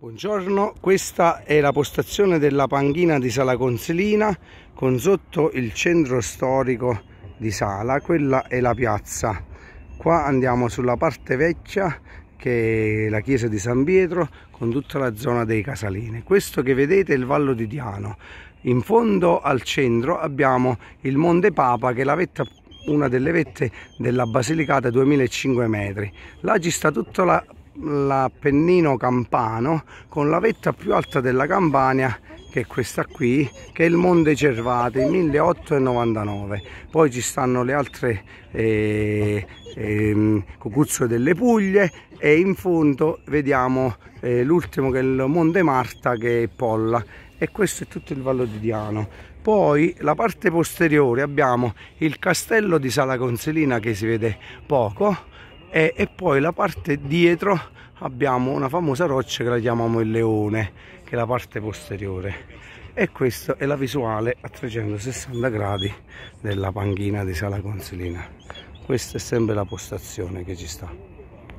Buongiorno, questa è la postazione della panghina di Sala Conselina con sotto il centro storico di Sala, quella è la piazza. Qua andiamo sulla parte vecchia che è la chiesa di San Pietro con tutta la zona dei Casalini. Questo che vedete è il Vallo di Diano. In fondo al centro abbiamo il Monte Papa che è la vetta una delle vette della Basilicata 2005 metri. Là ci sta tutta la l'Appennino Campano con la vetta più alta della Campania che è questa qui che è il Monte Cervate 1899 poi ci stanno le altre eh, eh, cucuzzo delle Puglie e in fondo vediamo eh, l'ultimo che è il Monte Marta che è Polla e questo è tutto il Vallo di Diano poi la parte posteriore abbiamo il castello di Sala Conselina che si vede poco e, e poi la parte dietro abbiamo una famosa roccia che la chiamiamo il leone che è la parte posteriore e questa è la visuale a 360 gradi della panchina di Sala Consilina questa è sempre la postazione che ci sta